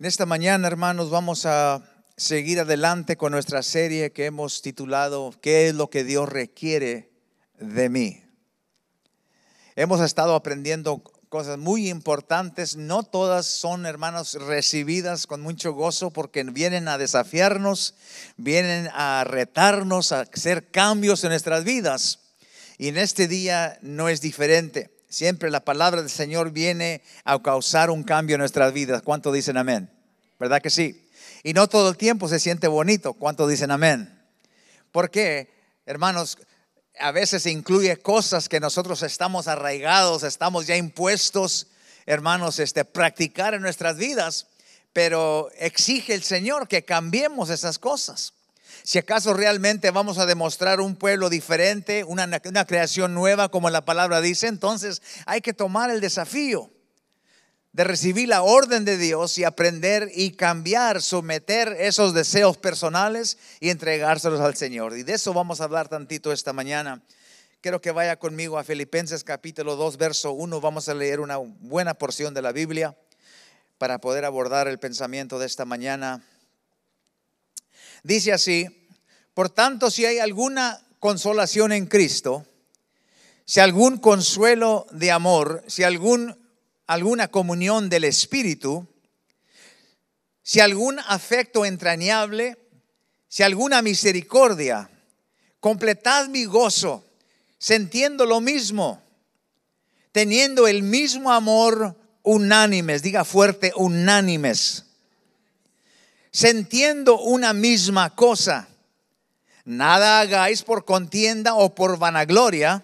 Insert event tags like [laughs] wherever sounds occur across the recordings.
En esta mañana, hermanos, vamos a seguir adelante con nuestra serie que hemos titulado ¿Qué es lo que Dios requiere de mí? Hemos estado aprendiendo cosas muy importantes, no todas son, hermanos, recibidas con mucho gozo porque vienen a desafiarnos, vienen a retarnos, a hacer cambios en nuestras vidas. Y en este día no es diferente. Siempre la palabra del Señor viene a causar un cambio en nuestras vidas. ¿Cuánto dicen amén? ¿Verdad que sí? Y no todo el tiempo se siente bonito. ¿Cuánto dicen amén? Porque, hermanos, a veces incluye cosas que nosotros estamos arraigados, estamos ya impuestos, hermanos, este, practicar en nuestras vidas, pero exige el Señor que cambiemos esas cosas. Si acaso realmente vamos a demostrar un pueblo diferente, una, creación nueva, como la palabra dice, entonces hay que tomar el desafío de recibir la orden de Dios y aprender y cambiar, someter esos deseos personales y entregárselos al Señor. Y de eso vamos a hablar tantito esta mañana. Quiero que vaya conmigo a Filipenses capítulo 2, verso 1. Vamos a leer una buena porción de la Biblia para poder abordar el pensamiento de esta mañana. Dice así, por tanto, si hay alguna consolación en Cristo, si algún consuelo de amor, si algún, alguna comunión del Espíritu, si algún afecto entrañable, si alguna misericordia, completad mi gozo, sintiendo lo mismo, teniendo el mismo amor unánimes, diga fuerte, unánimes Sentiendo una misma cosa. Nada hagáis por contienda o por vanagloria,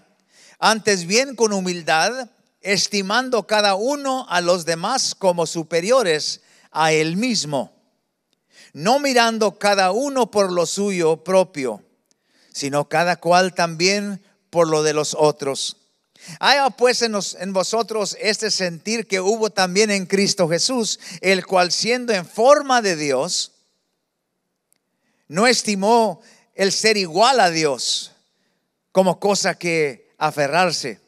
antes bien con humildad, estimando cada uno a los demás como superiores a él mismo, no mirando cada uno por lo suyo propio, sino cada cual también por lo de los otros. Haya ah, pues en, vosotros este sentir que hubo también en Cristo Jesús, el cual siendo en forma de Dios, no estimó el ser igual a Dios como cosa que aferrarse,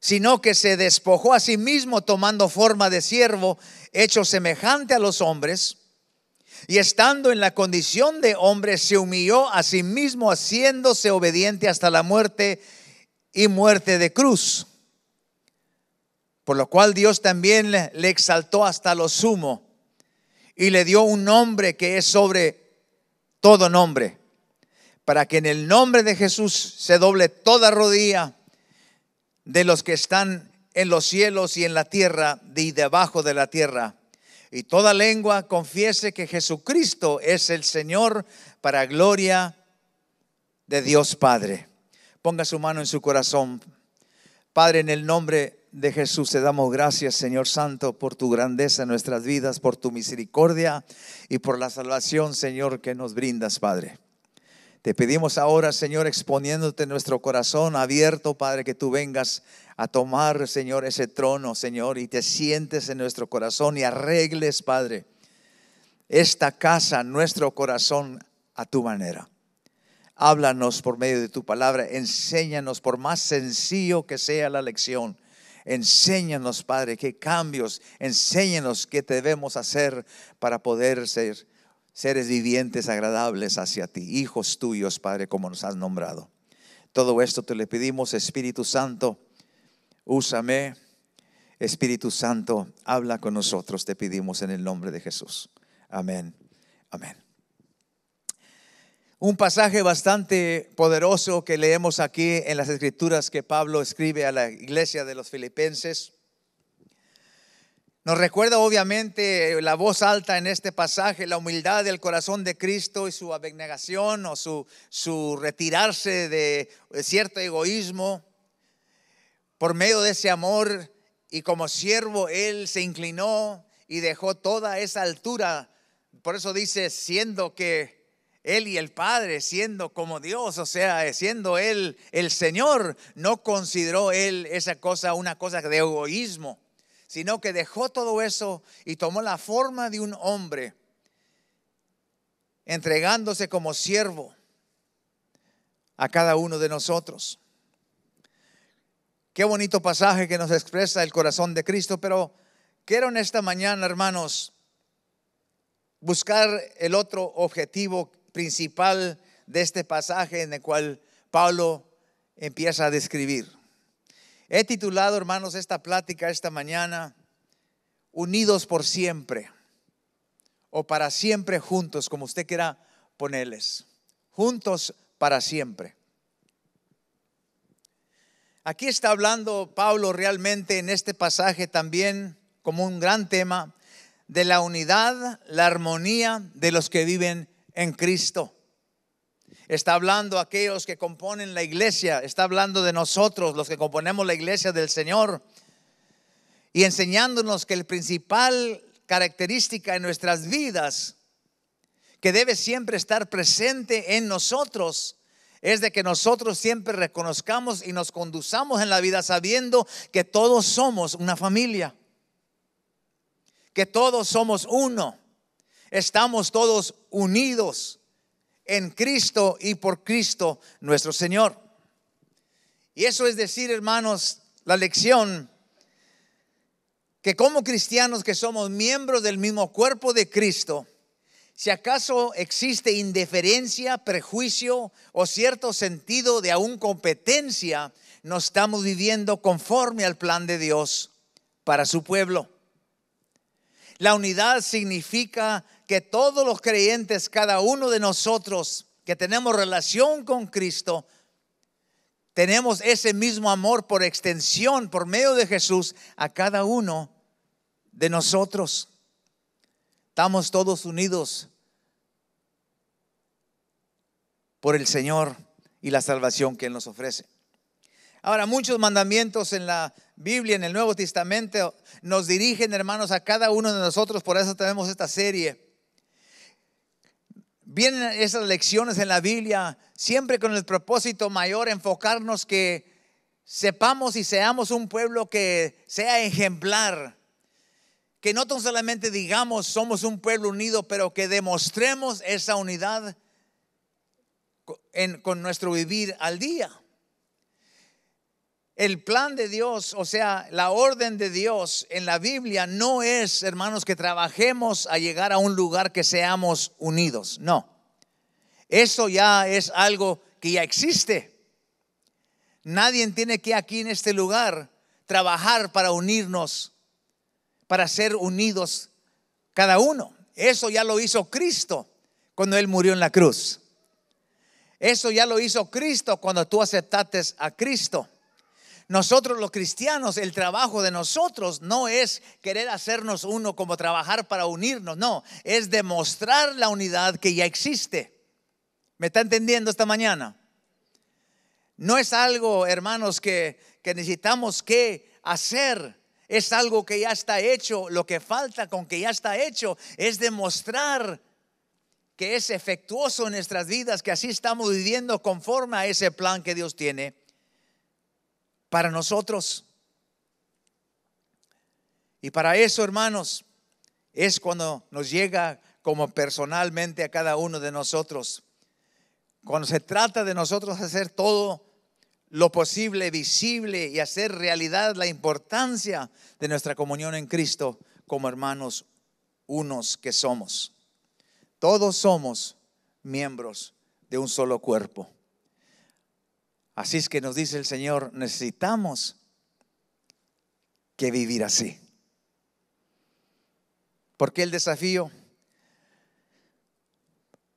sino que se despojó a sí mismo tomando forma de siervo, hecho semejante a los hombres, y estando en la condición de hombre, se humilló a sí mismo, haciéndose obediente hasta la muerte y muerte de cruz, por lo cual Dios también le exaltó hasta lo sumo y le dio un nombre que es sobre todo nombre, para que en el nombre de Jesús se doble toda rodilla de los que están en los cielos y en la tierra y debajo de la tierra. Y toda lengua confiese que Jesucristo es el Señor para gloria de Dios Padre. Ponga su mano en su corazón. Padre, en el nombre de Jesús te damos gracias, Señor Santo, por tu grandeza en nuestras vidas, por tu misericordia y por la salvación, Señor, que nos brindas, Padre. Te pedimos ahora, Señor, exponiéndote nuestro corazón abierto, Padre, que tú vengas a tomar, Señor, ese trono, Señor, y te sientes en nuestro corazón y arregles, Padre, esta casa, nuestro corazón, a tu manera. Háblanos por medio de tu palabra. Enséñanos, por más sencillo que sea la lección. Enséñanos, Padre, qué cambios. Enséñanos qué debemos hacer para poder ser seres vivientes agradables hacia ti, hijos tuyos, Padre, como nos has nombrado. Todo esto te le pedimos, Espíritu Santo, úsame. Espíritu Santo, habla con nosotros, te pedimos en el nombre de Jesús. Amén. Amén un pasaje bastante poderoso que leemos aquí en las escrituras que Pablo escribe a la iglesia de los filipenses. Nos recuerda obviamente la voz alta en este pasaje, la humildad del corazón de Cristo y su abnegación o su, su retirarse de cierto egoísmo. Por medio de ese amor y como siervo, Él se inclinó y dejó toda esa altura. Por eso dice, siendo que él y el Padre, siendo como Dios, o sea, siendo Él el Señor, no consideró Él esa cosa una cosa de egoísmo, sino que dejó todo eso y tomó la forma de un hombre, entregándose como siervo a cada uno de nosotros. Qué bonito pasaje que nos expresa el corazón de Cristo, pero quiero en esta mañana, hermanos, buscar el otro objetivo principal de este pasaje en el cual Pablo empieza a describir. He titulado, hermanos, esta plática esta mañana, Unidos por siempre, o para siempre juntos, como usted quiera ponerles, juntos para siempre. Aquí está hablando Pablo realmente en este pasaje también como un gran tema de la unidad, la armonía de los que viven en Cristo. Está hablando aquellos que componen la iglesia, está hablando de nosotros, los que componemos la iglesia del Señor, y enseñándonos que la principal característica en nuestras vidas, que debe siempre estar presente en nosotros, es de que nosotros siempre reconozcamos y nos conduzcamos en la vida sabiendo que todos somos una familia, que todos somos uno Estamos todos unidos en Cristo y por Cristo nuestro Señor. Y eso es decir, hermanos, la lección que como cristianos que somos miembros del mismo cuerpo de Cristo, si acaso existe indiferencia, prejuicio o cierto sentido de aún competencia, no estamos viviendo conforme al plan de Dios para su pueblo. La unidad significa que todos los creyentes, cada uno de nosotros que tenemos relación con Cristo, tenemos ese mismo amor por extensión, por medio de Jesús, a cada uno de nosotros. Estamos todos unidos por el Señor y la salvación que Él nos ofrece. Ahora, muchos mandamientos en la Biblia, en el Nuevo Testamento, nos dirigen, hermanos, a cada uno de nosotros, por eso tenemos esta serie vienen esas lecciones en la Biblia siempre con el propósito mayor, enfocarnos que sepamos y seamos un pueblo que sea ejemplar. Que no tan solamente digamos somos un pueblo unido, pero que demostremos esa unidad con nuestro vivir al día el plan de Dios, o sea, la orden de Dios en la Biblia no es, hermanos, que trabajemos a llegar a un lugar que seamos unidos. No. Eso ya es algo que ya existe. Nadie tiene que aquí en este lugar trabajar para unirnos, para ser unidos cada uno. Eso ya lo hizo Cristo cuando Él murió en la cruz. Eso ya lo hizo Cristo cuando tú aceptaste a Cristo. Nosotros los cristianos, el trabajo de nosotros no es querer hacernos uno como trabajar para unirnos, no, es demostrar la unidad que ya existe. ¿Me está entendiendo esta mañana? No es algo, hermanos, que, necesitamos que hacer es algo que ya está hecho. Lo que falta con que ya está hecho es demostrar que es efectuoso en nuestras vidas, que así estamos viviendo conforme a ese plan que Dios tiene para nosotros. Y para eso, hermanos, es cuando nos llega como personalmente a cada uno de nosotros. Cuando se trata de nosotros hacer todo lo posible, visible y hacer realidad la importancia de nuestra comunión en Cristo como hermanos unos que somos. Todos somos miembros de un solo cuerpo. Así es que nos dice el Señor, necesitamos que vivir así. ¿Por qué el desafío?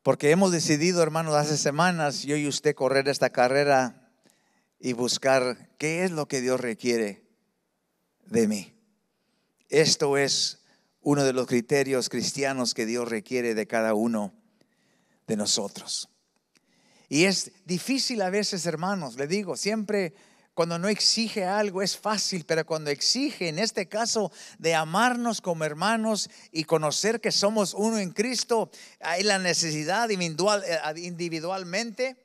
Porque hemos decidido, hermanos, hace semanas, yo y usted correr esta carrera y buscar qué es lo que Dios requiere de mí. Esto es uno de los criterios cristianos que Dios requiere de cada uno de nosotros. Y es difícil a veces, hermanos, le digo, siempre cuando no exige algo es fácil, pero cuando exige, en este caso, de amarnos como hermanos y conocer que somos uno en Cristo, hay la necesidad individual, eh, individualmente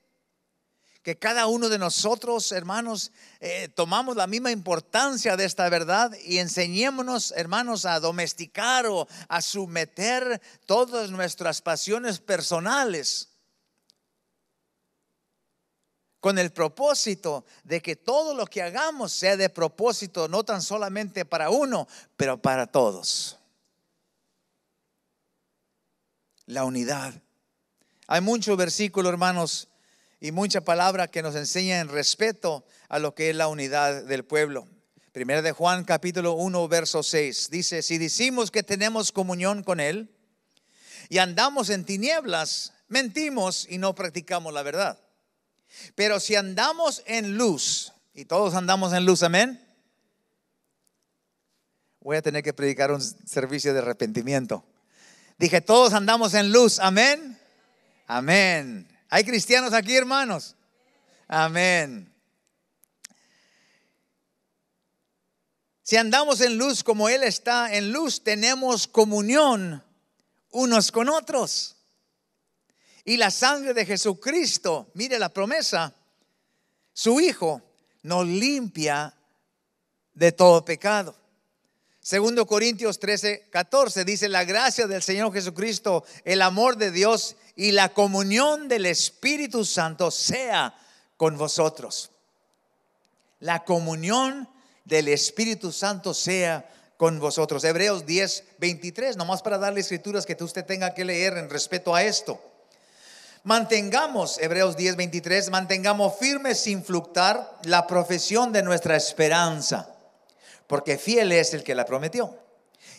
que cada uno de nosotros, hermanos, eh, tomamos la misma importancia de esta verdad y enseñémonos, hermanos, a domesticar o a someter todas nuestras pasiones personales con el propósito de que todo lo que hagamos sea de propósito, no tan solamente para uno, pero para todos. La unidad. Hay muchos versículos, hermanos, y mucha palabra que nos enseña en respeto a lo que es la unidad del pueblo. Primera de Juan capítulo 1, verso 6 dice, si decimos que tenemos comunión con Él y andamos en tinieblas, mentimos y no practicamos la verdad. Pero si andamos en luz, y todos andamos en luz, amén. Voy a tener que predicar un servicio de arrepentimiento. Dije, todos andamos en luz, amén. Amén. ¿Hay cristianos aquí, hermanos? Amén. Si andamos en luz como Él está en luz, tenemos comunión unos con otros y la sangre de Jesucristo, mire la promesa, su Hijo nos limpia de todo pecado. Segundo Corintios 13, 14 dice, la gracia del Señor Jesucristo, el amor de Dios y la comunión del Espíritu Santo sea con vosotros. La comunión del Espíritu Santo sea con vosotros. Hebreos 10, 23, nomás para darle escrituras que usted tenga que leer en respecto a esto. Mantengamos, Hebreos 10, 23, mantengamos firmes sin fluctuar la profesión de nuestra esperanza, porque fiel es el que la prometió.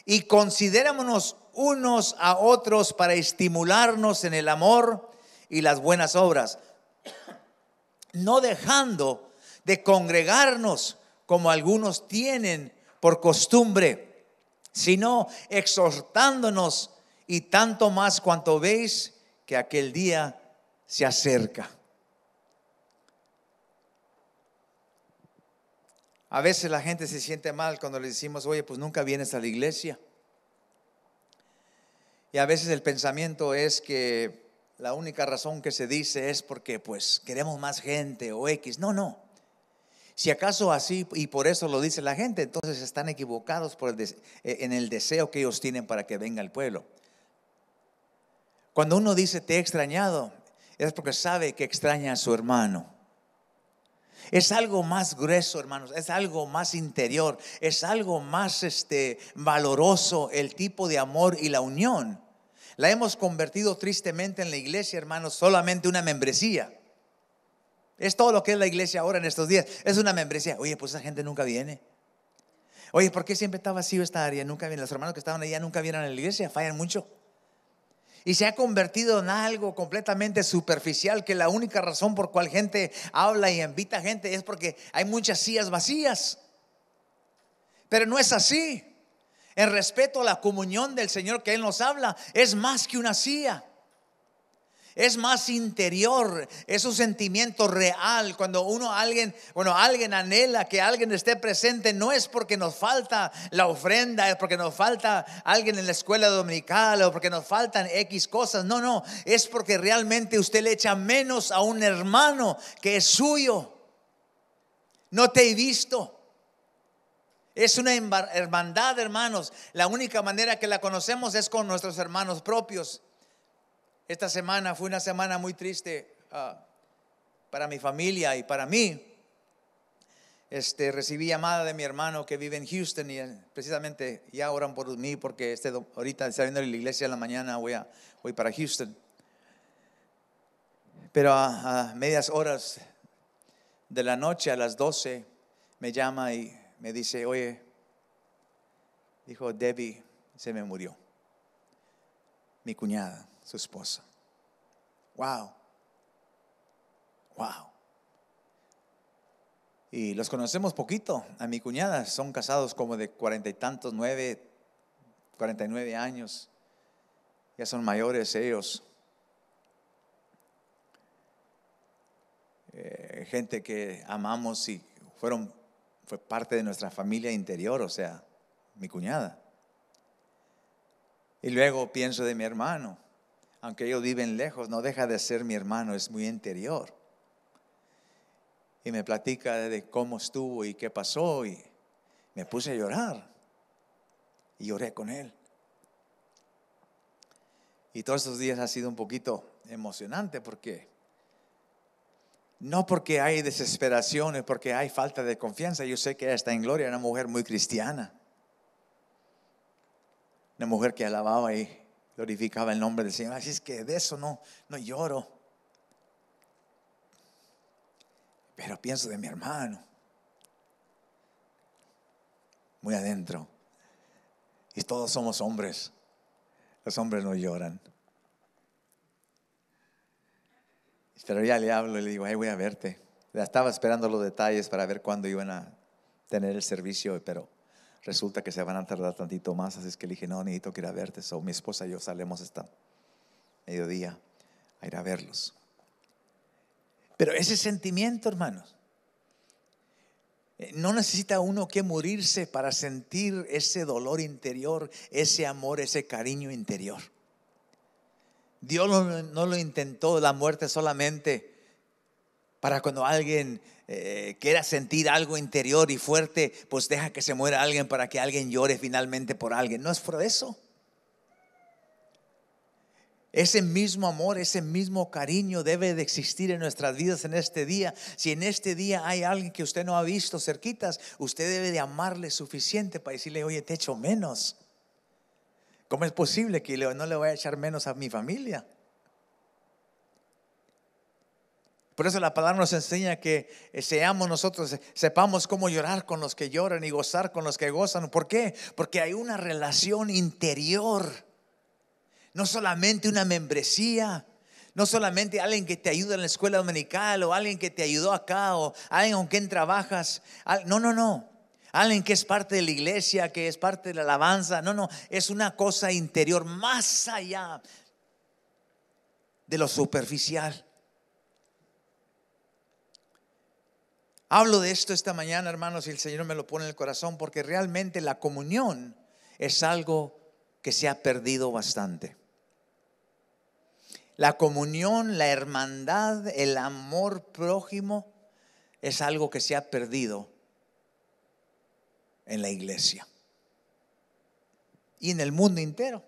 Y considerémonos unos a otros para estimularnos en el amor y las buenas obras, no dejando de congregarnos como algunos tienen por costumbre, sino exhortándonos y tanto más cuanto veis que aquel día se acerca. A veces la gente se siente mal cuando le decimos, oye, pues nunca vienes a la iglesia. Y a veces el pensamiento es que la única razón que se dice es porque pues queremos más gente o X. No, no. Si acaso así y por eso lo dice la gente, entonces están equivocados eh, en el deseo que ellos tienen para que venga el pueblo. Cuando uno dice te he extrañado, es porque sabe que extraña a su hermano. Es algo más grueso, hermanos, es algo más interior, es algo más este valoroso el tipo de amor y la unión. La hemos convertido tristemente en la iglesia, hermanos, solamente una membresía. Es todo lo que es la iglesia ahora en estos días. Es una membresía. Oye, pues esa gente nunca viene. Oye, ¿por qué siempre está vacío esta área? Nunca viene Los hermanos que estaban allá nunca vienen a la iglesia, fallan mucho y se ha convertido en algo completamente superficial que la única razón por cual gente habla y invita gente es porque hay muchas sillas vacías. Pero no es así. En respeto a la comunión del Señor que Él nos habla es más que una silla es más interior, es un sentimiento real. Cuando uno, alguien, bueno, alguien anhela que alguien esté presente, no es porque nos falta la ofrenda, es porque nos falta alguien en la escuela dominical o porque nos faltan X cosas. No, no, es porque realmente usted le echa menos a un hermano que es suyo. No te he visto. Es una hermandad, hermanos. La única manera que la conocemos es con nuestros hermanos propios. Esta semana fue una semana muy triste ah, para mi familia y para mí. Este, recibí llamada de mi hermano que vive en Houston y precisamente ya oran por mí porque este, ahorita saliendo de la iglesia en la mañana voy, a, voy para Houston. Pero a, a, medias horas de la noche, a las 12, me llama y me dice, oye, dijo Debbie, se me murió, mi cuñada su esposa. Wow. Wow. Y los conocemos poquito. A mi cuñada son casados como de cuarenta y tantos, nueve, cuarenta y nueve años. Ya son mayores ellos. Eh, gente que amamos y fueron, fue parte de nuestra familia interior, o sea, mi cuñada. Y luego pienso de mi hermano aunque ellos viven lejos, no deja de ser mi hermano, es muy interior. Y me platica de cómo estuvo y qué pasó y me puse a llorar. Y lloré con él. Y todos estos días ha sido un poquito emocionante porque no porque hay desesperación, es porque hay falta de confianza. Yo sé que ella está en gloria, una mujer muy cristiana. Una mujer que alababa y glorificaba el nombre del Señor. Así es que de eso no, no lloro. Pero pienso de mi hermano, muy adentro. Y todos somos hombres. Los hombres no lloran. Pero ya le hablo y le digo, ahí voy a verte. Ya estaba esperando los detalles para ver cuándo iban a tener el servicio, pero resulta que se van a tardar tantito más, así es que le dije, no, necesito que ir a verte. o mi esposa y yo salimos esta mediodía a ir a verlos. Pero ese sentimiento, hermanos, eh, no necesita uno que morirse para sentir ese dolor interior, ese amor, ese cariño interior. Dios no lo intentó la muerte solamente para cuando alguien eh, quiera sentir algo interior y fuerte, pues deja que se muera alguien para que alguien llore finalmente por alguien. No es por eso. Ese mismo amor, ese mismo cariño debe de existir en nuestras vidas en este día. Si en este día hay alguien que usted no ha visto cerquitas, usted debe de amarle suficiente para decirle, oye, te echo menos. ¿Cómo es posible que no le voy a echar menos a mi familia? Por eso la palabra nos enseña que eh, seamos nosotros, eh, sepamos cómo llorar con los que lloran y gozar con los que gozan. ¿Por qué? Porque hay una relación interior, no solamente una membresía. No solamente alguien que te ayuda en la escuela dominical o alguien que te ayudó acá o alguien con quien trabajas. No, no, no. Alguien que es parte de la iglesia, que es parte de la alabanza. No, no, es una cosa interior más allá de lo superficial. Hablo de esto esta mañana, hermanos, y el Señor me lo pone en el corazón porque realmente la comunión es algo que se ha perdido bastante. La comunión, la hermandad, el amor prójimo es algo que se ha perdido en la iglesia y en el mundo entero.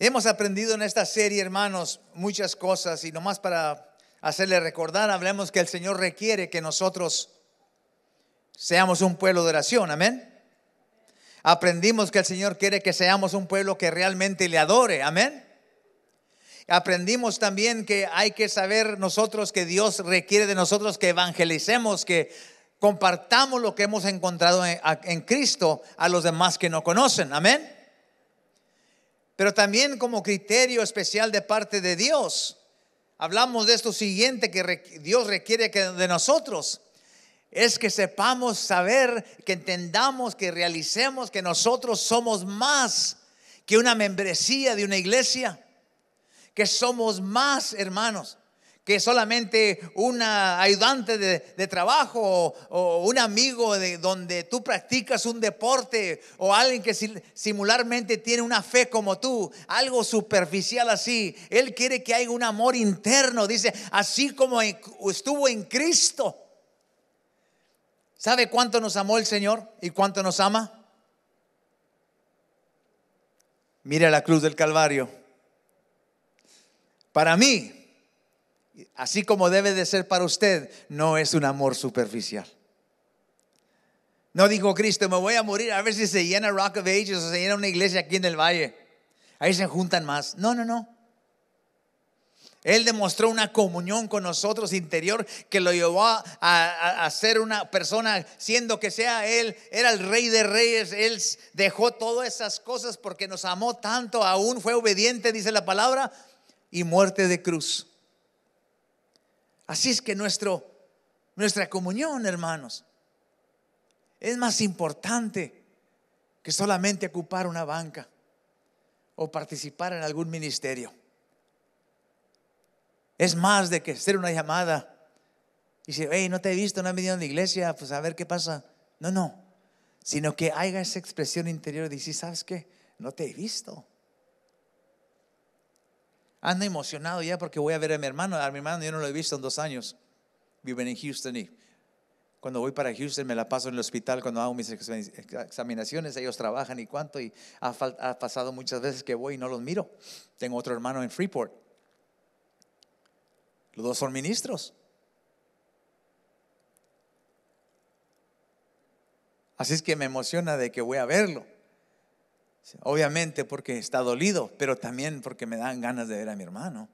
Hemos aprendido en esta serie, hermanos, muchas cosas y nomás para hacerle recordar, hablemos que el Señor requiere que nosotros seamos un pueblo de oración, amén. Aprendimos que el Señor quiere que seamos un pueblo que realmente le adore, amén. Aprendimos también que hay que saber nosotros que Dios requiere de nosotros que evangelicemos, que compartamos lo que hemos encontrado en, en Cristo a los demás que no conocen, amén. Pero también como criterio especial de parte de Dios, hablamos de esto siguiente que Dios requiere de nosotros es que sepamos saber, que entendamos, que realicemos que nosotros somos más que una membresía de una iglesia, que somos más hermanos que solamente una ayudante de, trabajo o, un amigo de donde tú practicas un deporte o alguien que similarmente tiene una fe como tú, algo superficial así. Él quiere que haya un amor interno, dice, así como estuvo en Cristo. ¿Sabe cuánto nos amó el Señor y cuánto nos ama? Mira la cruz del Calvario. Para mí, así como debe de ser para usted, no es un amor superficial. No dijo Cristo, me voy a morir a ver si se llena Rock of Ages o se llena una iglesia aquí en el valle. Ahí se juntan más. No, no, no. Él demostró una comunión con nosotros interior que lo llevó a, a, ser una persona, siendo que sea Él, era el rey de reyes, Él dejó todas esas cosas porque nos amó tanto, aún fue obediente, dice la palabra, y muerte de cruz. Así es que nuestro, nuestra comunión, hermanos, es más importante que solamente ocupar una banca o participar en algún ministerio. Es más de que hacer una llamada y decir, hey, no te he visto, no he venido a la iglesia, pues a ver qué pasa. No, no, sino que haya esa expresión interior de decir, ¿sabes qué? No te he visto anda emocionado ya porque voy a ver a mi hermano. A mi hermano yo no lo he visto en dos años. Viven en Houston y cuando voy para Houston me la paso en el hospital cuando hago mis examinaciones. Ellos trabajan y cuánto. Y ha pasado muchas veces que voy y no los miro. Tengo otro hermano en Freeport. Los dos son ministros. Así es que me emociona de que voy a verlo. Obviamente porque está dolido, pero también porque me dan ganas de ver a mi hermano.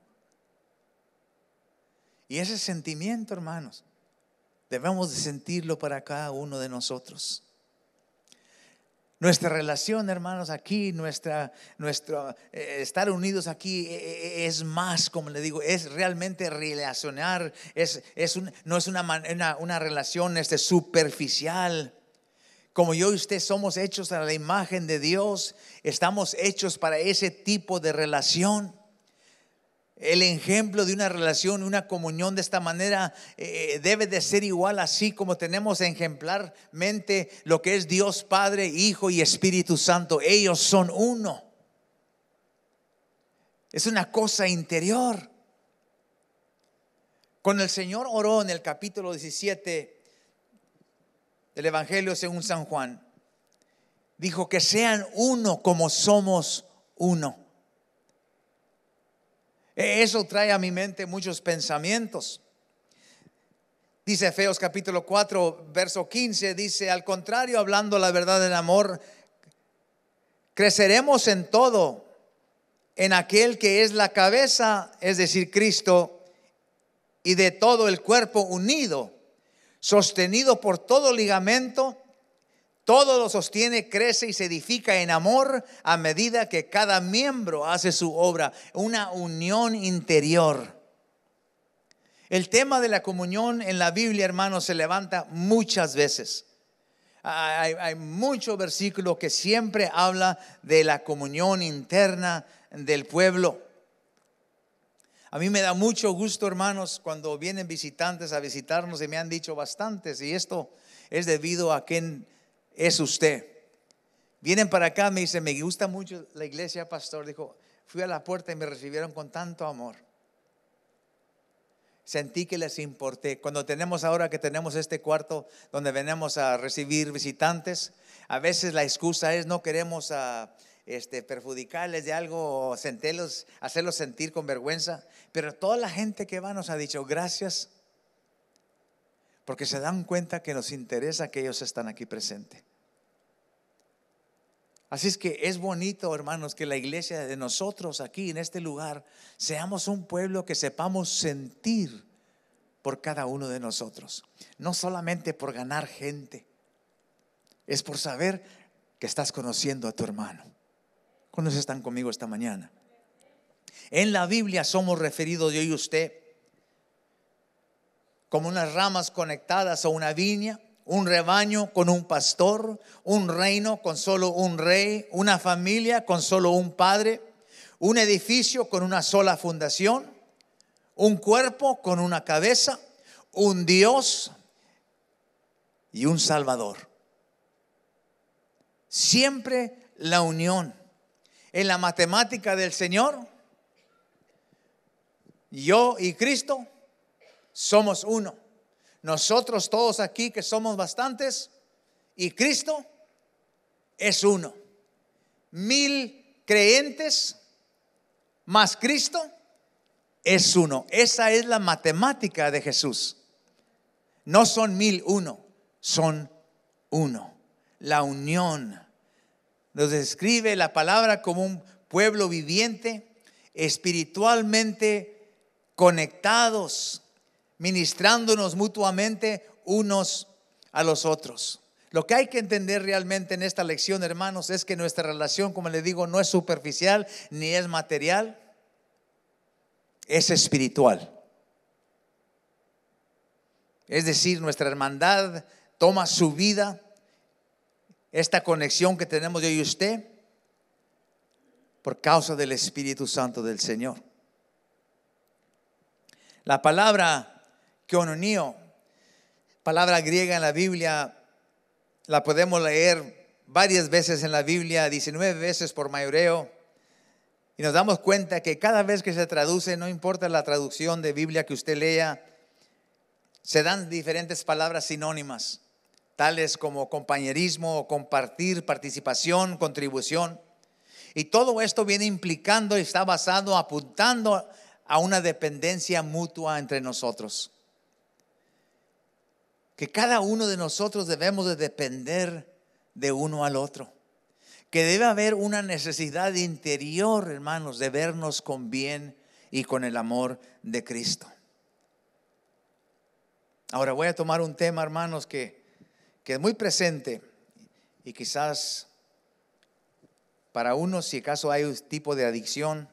Y ese sentimiento, hermanos, debemos de sentirlo para cada uno de nosotros. Nuestra relación, hermanos, aquí, nuestra, nuestro eh, estar unidos aquí eh, eh, es más, como le digo, es realmente relacionar, es, no es una, una relación este, superficial, como yo y usted somos hechos a la imagen de Dios, estamos hechos para ese tipo de relación. El ejemplo de una relación, una comunión de esta manera eh, eh, debe de ser igual así como tenemos ejemplarmente lo que es Dios Padre, Hijo y Espíritu Santo. Ellos son uno. Es una cosa interior. Con el Señor oró en el capítulo 17, del Evangelio según San Juan. Dijo que sean uno como somos uno. Eso trae a mi mente muchos pensamientos. Dice Feos capítulo 4, verso 15, dice, al contrario, hablando la verdad del amor, creceremos en todo, en aquel que es la cabeza, es decir, Cristo, y de todo el cuerpo unido sostenido por todo ligamento, todo lo sostiene, crece y se edifica en amor a medida que cada miembro hace su obra, una unión interior. El tema de la comunión en la Biblia, hermanos, se levanta muchas veces. Hay, mucho muchos versículos que siempre habla de la comunión interna del pueblo. A mí me da mucho gusto, hermanos, cuando vienen visitantes a visitarnos y me han dicho bastantes, y esto es debido a quién es usted. Vienen para acá, me dicen, me gusta mucho la iglesia, pastor. Dijo, fui a la puerta y me recibieron con tanto amor. Sentí que les importé. Cuando tenemos ahora que tenemos este cuarto donde venimos a recibir visitantes, a veces la excusa es no queremos a este, perjudicarles de algo, hacerlos sentir con vergüenza. Pero toda la gente que va nos ha dicho gracias porque se dan cuenta que nos interesa que ellos están aquí presentes. Así es que es bonito, hermanos, que la iglesia de nosotros aquí en este lugar seamos un pueblo que sepamos sentir por cada uno de nosotros. No solamente por ganar gente, es por saber que estás conociendo a tu hermano. ¿Cuántos están conmigo esta mañana? En la Biblia somos referidos yo y usted como unas ramas conectadas a una viña, un rebaño con un pastor, un reino con solo un rey, una familia con solo un padre, un edificio con una sola fundación, un cuerpo con una cabeza, un Dios y un Salvador. Siempre la unión en la matemática del Señor, yo y Cristo somos uno. Nosotros todos aquí que somos bastantes y Cristo es uno. Mil creyentes más Cristo es uno. Esa es la matemática de Jesús. No son mil uno, son uno. La unión nos describe la palabra como un pueblo viviente, espiritualmente conectados, ministrándonos mutuamente unos a los otros. Lo que hay que entender realmente en esta lección, hermanos, es que nuestra relación, como les digo, no es superficial ni es material, es espiritual. Es decir, nuestra hermandad toma su vida esta conexión que tenemos yo y usted por causa del Espíritu Santo del Señor. La palabra no, palabra griega en la Biblia, la podemos leer varias veces en la Biblia, 19 veces por mayoreo, y nos damos cuenta que cada vez que se traduce, no importa la traducción de Biblia que usted lea, se dan diferentes palabras sinónimas tales como compañerismo, compartir, participación, contribución. Y todo esto viene implicando y está basado, apuntando a una dependencia mutua entre nosotros. Que cada uno de nosotros debemos de depender de uno al otro. Que debe haber una necesidad interior, hermanos, de vernos con bien y con el amor de Cristo. Ahora voy a tomar un tema, hermanos, que que es muy presente y quizás para uno si acaso hay un tipo de adicción,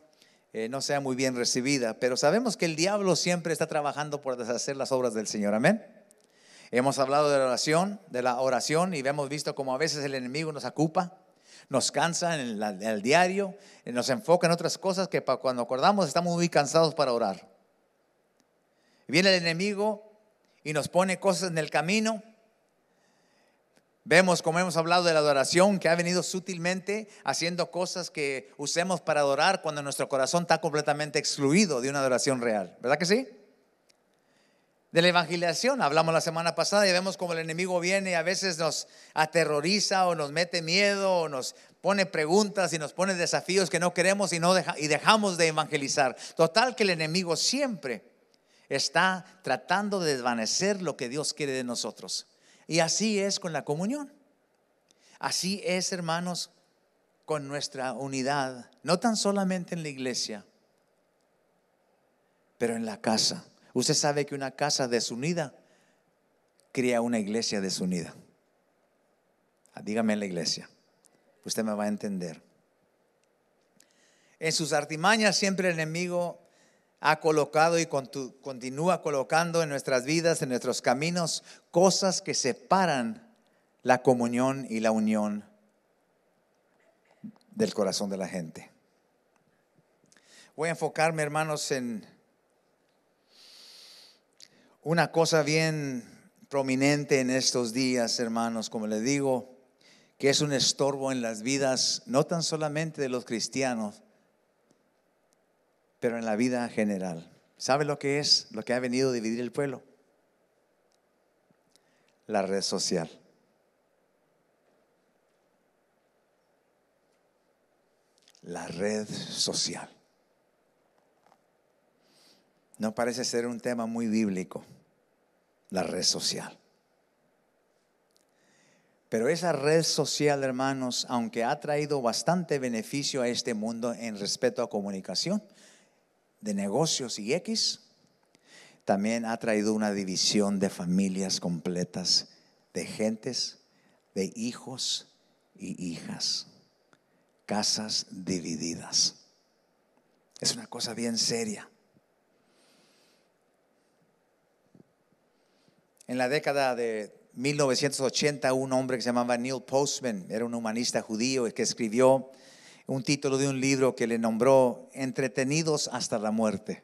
eh, no sea muy bien recibida, pero sabemos que el diablo siempre está trabajando por deshacer las obras del Señor, amén. Hemos hablado de la oración, de la oración y hemos visto como a veces el enemigo nos ocupa, nos cansa en, el diario, nos enfoca en otras cosas que para cuando acordamos estamos muy cansados para orar. Viene el enemigo y nos pone cosas en el camino Vemos, como hemos hablado de la adoración, que ha venido sutilmente haciendo cosas que usemos para adorar cuando nuestro corazón está completamente excluido de una adoración real. ¿Verdad que sí? De la evangelización hablamos la semana pasada y vemos como el enemigo viene y a veces nos aterroriza o nos mete miedo o nos pone preguntas y nos pone desafíos que no queremos y, no y dejamos de evangelizar. Total que el enemigo siempre está tratando de desvanecer lo que Dios quiere de nosotros. Y así es con la comunión. Así es, hermanos, con nuestra unidad, no tan solamente en la iglesia, pero en la casa. Usted sabe que una casa desunida crea una iglesia desunida. Ah, dígame en la iglesia, usted me va a entender. En sus artimañas siempre el enemigo ha colocado y continúa colocando en nuestras vidas, en nuestros caminos, cosas que separan la comunión y la unión del corazón de la gente. Voy a enfocarme, hermanos, en una cosa bien prominente en estos días, hermanos, como les digo, que es un estorbo en las vidas, no tan solamente de los cristianos, pero en la vida general. ¿Sabe lo que es, lo que ha venido a dividir el pueblo? La red social. La red social. No parece ser un tema muy bíblico, la red social. Pero esa red social, hermanos, aunque ha traído bastante beneficio a este mundo en respeto a comunicación, de negocios y X, también ha traído una división de familias completas, de gentes, de hijos y hijas, casas divididas. Es una cosa bien seria. En la década de 1980, un hombre que se llamaba Neil Postman, era un humanista judío que escribió un título de un libro que le nombró Entretenidos hasta la muerte.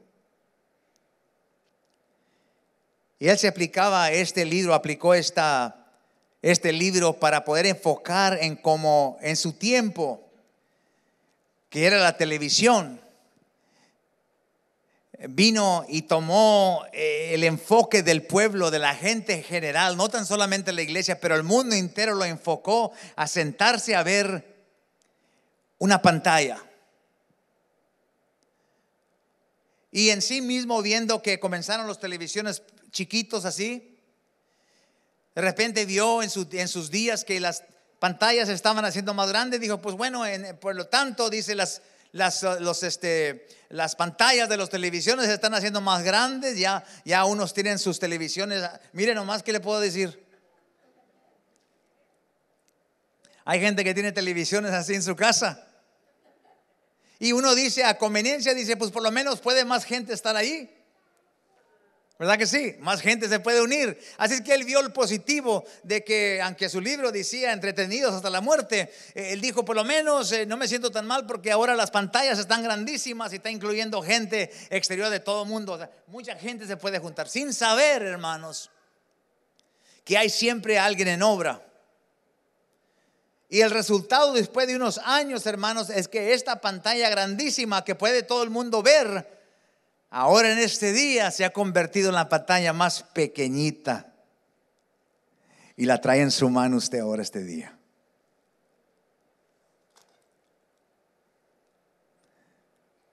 Y él se aplicaba este libro, aplicó esta, este libro para poder enfocar en cómo en su tiempo, que era la televisión, vino y tomó eh, el enfoque del pueblo, de la gente en general, no tan solamente la iglesia, pero el mundo entero lo enfocó a sentarse a ver una pantalla. Y en sí mismo viendo que comenzaron los televisiones chiquitos así, de repente vio en, sus días que las pantallas estaban haciendo más grandes, dijo, pues bueno, por lo tanto, dice, las, los, este, las pantallas de las televisiones se están haciendo más grandes, ya, ya unos tienen sus televisiones. Mire nomás que le puedo decir. Hay gente que tiene televisiones así en su casa. Y uno dice a conveniencia, dice, pues por lo menos puede más gente estar ahí. ¿Verdad que sí? Más gente se puede unir. Así es que él vio el positivo de que, aunque su libro decía entretenidos hasta la muerte, eh, él dijo, por lo menos eh, no me siento tan mal porque ahora las pantallas están grandísimas y está incluyendo gente exterior de todo el mundo. O sea, mucha gente se puede juntar sin saber, hermanos, que hay siempre alguien en obra. Y el resultado después de unos años, hermanos, es que esta pantalla grandísima que puede todo el mundo ver, ahora en este día se ha convertido en la pantalla más pequeñita. Y la trae en su mano usted ahora este día.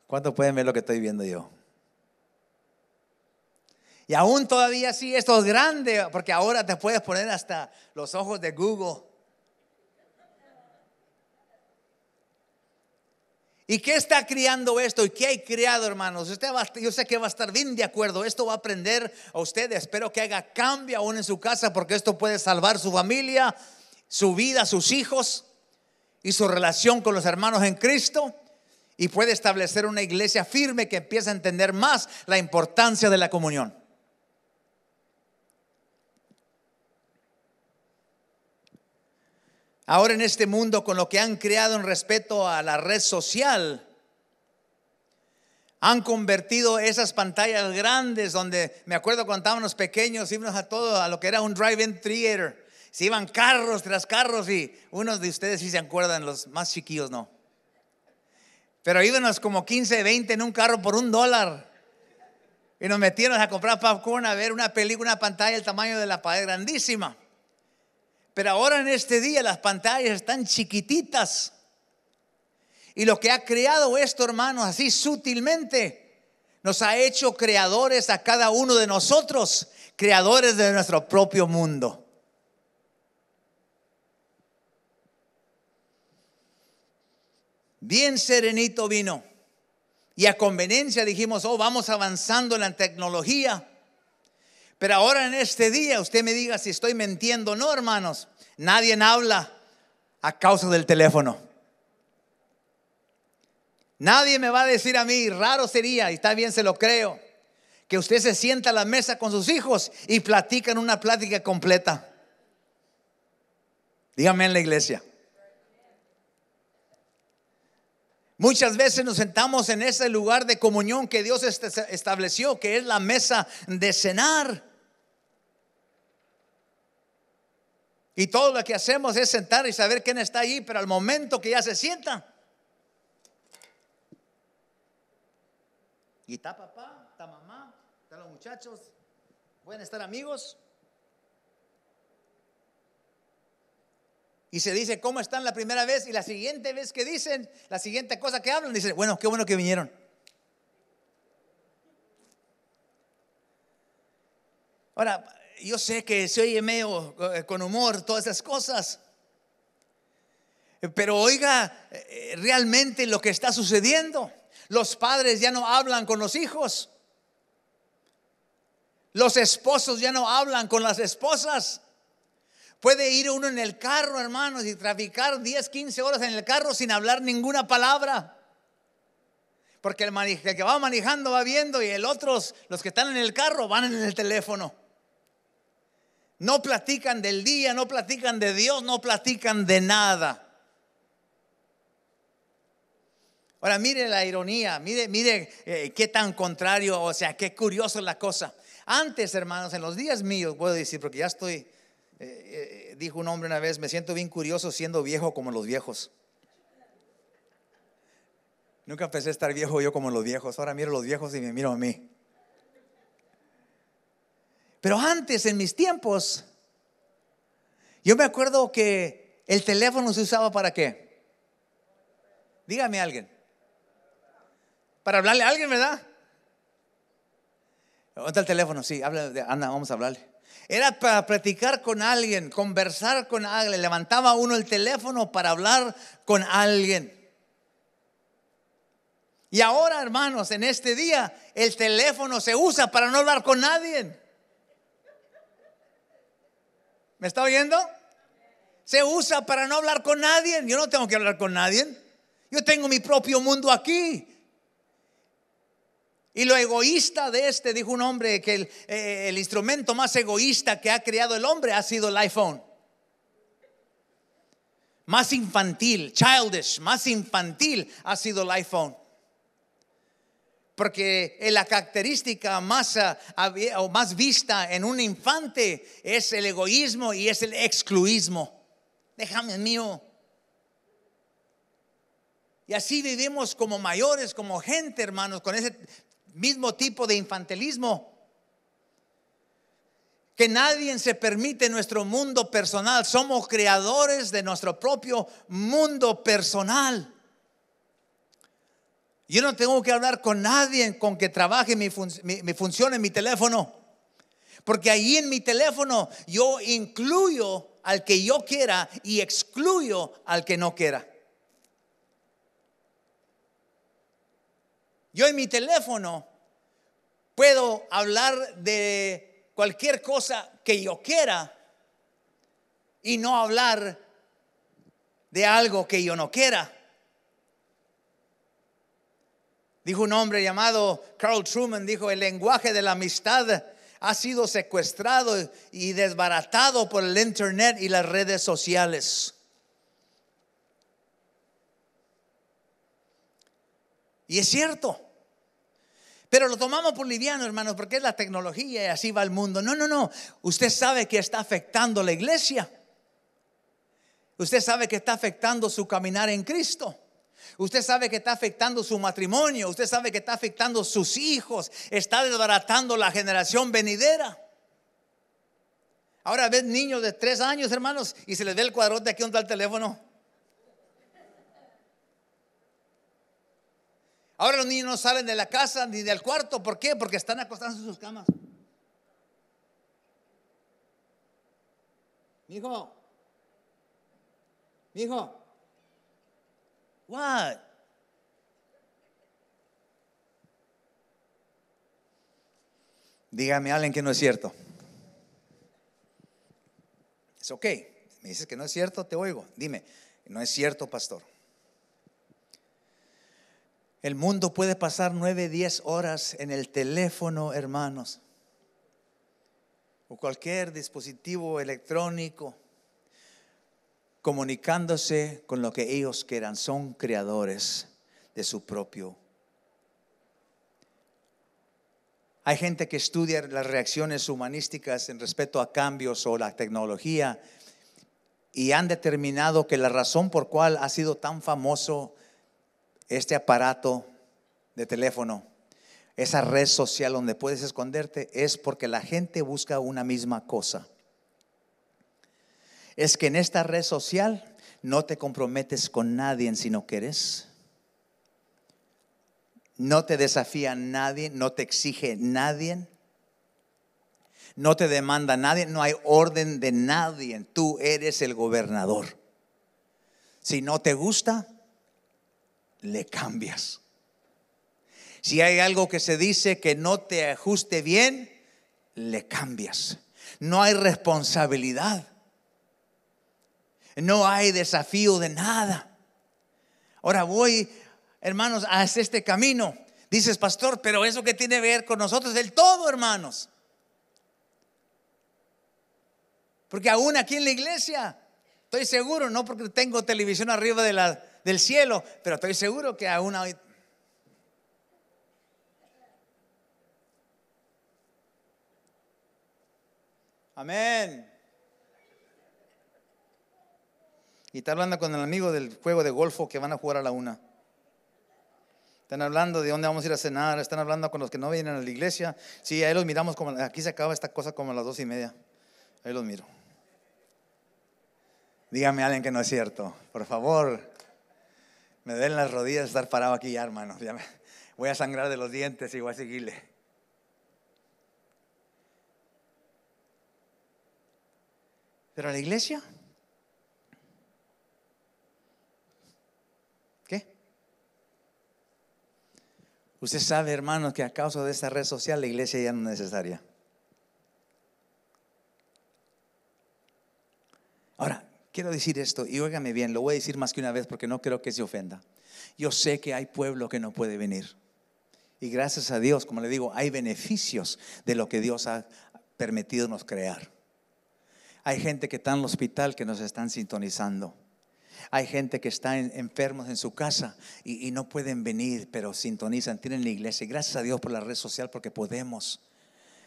¿Cuántos pueden ver lo que estoy viendo yo? Y aún todavía sí, esto es grande, porque ahora te puedes poner hasta los ojos de Google ¿Y qué está criando esto? ¿Y qué hay criado, hermanos? Usted yo sé que va a estar bien de acuerdo. Esto va a aprender a ustedes. Espero que haga cambio aún en su casa porque esto puede salvar su familia, su vida, sus hijos y su relación con los hermanos en Cristo. Y puede establecer una iglesia firme que empiece a entender más la importancia de la comunión. Ahora en este mundo, con lo que han creado en respeto a la red social, han convertido esas pantallas grandes donde, me acuerdo cuando estábamos pequeños, íbamos a todo, a lo que era un drive-in theater. Se iban carros tras carros y unos de ustedes sí se acuerdan, los más chiquillos no. Pero íbamos como 15, 20 en un carro por un dólar. Y nos metieron a comprar popcorn, a ver una película, una pantalla del tamaño de la pared grandísima. Pero ahora en este día las pantallas están chiquititas. Y lo que ha creado esto, hermanos, así sutilmente, nos ha hecho creadores a cada uno de nosotros, creadores de nuestro propio mundo. Bien serenito vino. Y a conveniencia dijimos, oh, vamos avanzando en la tecnología pero ahora en este día usted me diga si estoy mintiendo no, hermanos. Nadie habla a causa del teléfono. Nadie me va a decir a mí, raro sería, y está bien, se lo creo, que usted se sienta a la mesa con sus hijos y platican una plática completa. Dígame en la iglesia. Muchas veces nos sentamos en ese lugar de comunión que Dios este, estableció, que es la mesa de cenar. Y todo lo que hacemos es sentar y saber quién está ahí, pero al momento que ya se sienta. Y está papá, está mamá, están los muchachos, pueden estar amigos. y se dice cómo están la primera vez y la siguiente vez que dicen, la siguiente cosa que hablan, dicen, bueno, qué bueno que vinieron. Ahora, yo sé que se oye medio eh, con humor todas esas cosas, pero oiga eh, realmente lo que está sucediendo. Los padres ya no hablan con los hijos. Los esposos ya no hablan con las esposas. Puede ir uno en el carro, hermanos, y traficar 10, 15 horas en el carro sin hablar ninguna palabra. Porque el, que va manejando va viendo y el otro, los que están en el carro, van en el teléfono. No platican del día, no platican de Dios, no platican de nada. Ahora mire la ironía, mire, mire eh, qué tan contrario, o sea, qué curioso la cosa. Antes, hermanos, en los días míos, puedo decir, porque ya estoy eh, eh, dijo un hombre una vez, me siento bien curioso siendo viejo como los viejos. Nunca pensé estar viejo yo como los viejos. Ahora miro a los viejos y me miro a mí. Pero antes, en mis tiempos, yo me acuerdo que el teléfono se usaba para qué. Dígame a alguien. Para hablarle a alguien, ¿verdad? ¿Dónde el teléfono? Sí, habla, anda, vamos a hablarle. Era para platicar con alguien, conversar con alguien. Levantaba uno el teléfono para hablar con alguien. Y ahora, hermanos, en este día, el teléfono se usa para no hablar con nadie. ¿Me está oyendo? Se usa para no hablar con nadie. Yo no tengo que hablar con nadie. Yo tengo mi propio mundo aquí. Y lo egoísta de este, dijo un hombre, que eh, el, instrumento más egoísta que ha creado el hombre ha sido el iPhone. Más infantil, childish, más infantil ha sido el iPhone porque eh, la característica más, eh, o más vista en un infante es el egoísmo y es el excluismo. Déjame el mío. Y así vivimos como mayores, como gente, hermanos, con ese mismo tipo de infantilismo que nadie se permite en nuestro mundo personal. Somos creadores de nuestro propio mundo personal. Yo no tengo que hablar con nadie con que trabaje mi, mi función en mi teléfono. Porque ahí en mi teléfono yo incluyo al que yo quiera y excluyo al que no quiera. Yo en mi teléfono puedo hablar de cualquier cosa que yo quiera y no hablar de algo que yo no quiera. Dijo un hombre llamado Carl Truman, dijo, el lenguaje de la amistad ha sido secuestrado y desbaratado por el Internet y las redes sociales. Y es cierto. Pero lo tomamos por liviano, hermanos, porque es la tecnología y así va el mundo. No, no, no. Usted sabe que está afectando la iglesia. Usted sabe que está afectando su caminar en Cristo. Usted sabe que está afectando su matrimonio. Usted sabe que está afectando sus hijos. Está desbaratando la generación venidera. Ahora ves niños de tres años, hermanos, y se les ve el cuadrote aquí donde está el teléfono. Ahora los niños no salen de la casa ni del cuarto. ¿Por qué? Porque están acostados en sus camas. Mi hijo, hijo, what? Dígame alguien que no es cierto. Es ok. Me dices que no es cierto, te oigo. Dime, no es cierto, pastor. El mundo puede pasar nueve, diez horas en el teléfono, hermanos, o cualquier dispositivo electrónico, comunicándose con lo que ellos quieran. Son creadores de su propio. Hay gente que estudia las reacciones humanísticas en respecto a cambios o la tecnología y han determinado que la razón por cual ha sido tan famoso este aparato de teléfono, esa red social donde puedes esconderte, es porque la gente busca una misma cosa. Es que en esta red social no te comprometes con nadie si no quieres. No te desafía nadie, no te exige nadie, no te demanda nadie, no hay orden de nadie. Tú eres el gobernador. Si no te gusta, le cambias. Si hay algo que se dice que no te ajuste bien, le cambias. No hay responsabilidad. No hay desafío de nada. Ahora voy, hermanos, a este camino. Dices, pastor, pero eso que tiene que ver con nosotros del todo, hermanos. Porque aún aquí en la iglesia, estoy seguro, no porque tengo televisión arriba de la, del cielo, pero estoy seguro que aún hoy... Amén. Y está hablando con el amigo del juego de golfo que van a jugar a la una. Están hablando de dónde vamos a ir a cenar, están hablando con los que no vienen a la iglesia. Sí, ahí los miramos como aquí se acaba esta cosa como a las dos y media. Ahí los miro. Dígame alguien que no es cierto, por favor. Me den las rodillas de estar parado aquí ya, hermanos. voy a sangrar de los dientes y voy a seguirle. Pero la iglesia, ¿qué? Usted sabe, hermanos, que a causa de esta red social la iglesia ya no es necesaria. Ahora, Quiero decir esto, y óigame bien, lo voy a decir más que una vez porque no creo que se ofenda. Yo sé que hay pueblo que no puede venir. Y gracias a Dios, como le digo, hay beneficios de lo que Dios ha permitido nos crear. Hay gente que está en el hospital que nos están sintonizando. Hay gente que está enfermos en su casa y, y, no pueden venir, pero sintonizan, tienen la iglesia. Y gracias a Dios por la red social porque podemos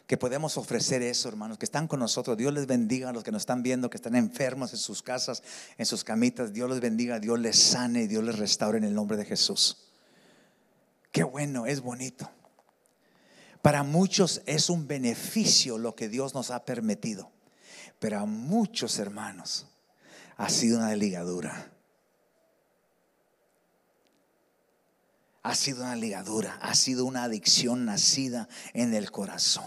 que podemos ofrecer eso, hermanos, que están con nosotros. Dios les bendiga a los que nos están viendo, que están enfermos en sus casas, en sus camitas. Dios les bendiga, Dios les sane, Dios les restaure en el nombre de Jesús. Qué bueno, es bonito. Para muchos es un beneficio lo que Dios nos ha permitido, pero a muchos hermanos ha sido una ligadura. Ha sido una ligadura, ha sido una adicción nacida en el corazón.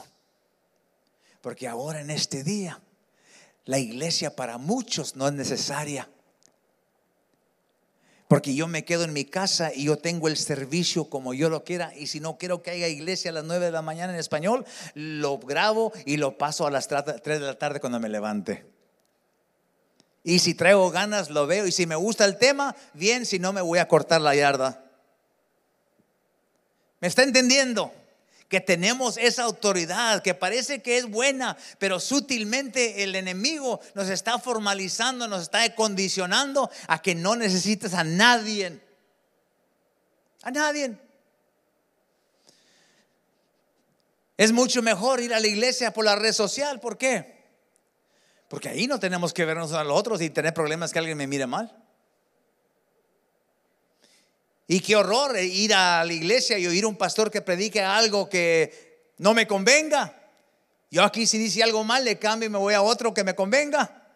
Porque ahora en este día, la iglesia para muchos no es necesaria. Porque yo me quedo en mi casa y yo tengo el servicio como yo lo quiera. Y si no quiero que haya iglesia a las 9 de la mañana en español, lo grabo y lo paso a las 3 de la tarde cuando me levante. Y si traigo ganas, lo veo. Y si me gusta el tema, bien, si no, me voy a cortar la yarda. ¿Me está entendiendo? que tenemos esa autoridad que parece que es buena, pero sutilmente el enemigo nos está formalizando, nos está condicionando a que no necesites a nadie. A nadie. Es mucho mejor ir a la iglesia por la red social. ¿Por qué? Porque ahí no tenemos que vernos a los otros y tener problemas que alguien me mire mal. Y qué horror eh, ir a la iglesia y oír un pastor que predique algo que no me convenga. Yo aquí si dice algo mal le cambio y me voy a otro que me convenga.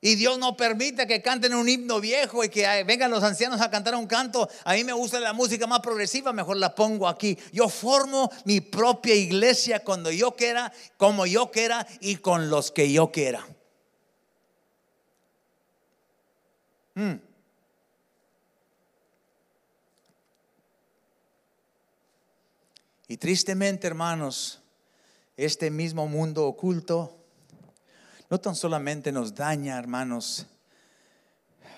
Y Dios no permite que canten un himno viejo y que vengan los ancianos a cantar un canto. A mí me gusta la música más progresiva, mejor la pongo aquí. Yo formo mi propia iglesia cuando yo quiera, como yo quiera y con los que yo quiera. Mm. Y tristemente, hermanos, este mismo mundo oculto no tan solamente nos daña, hermanos,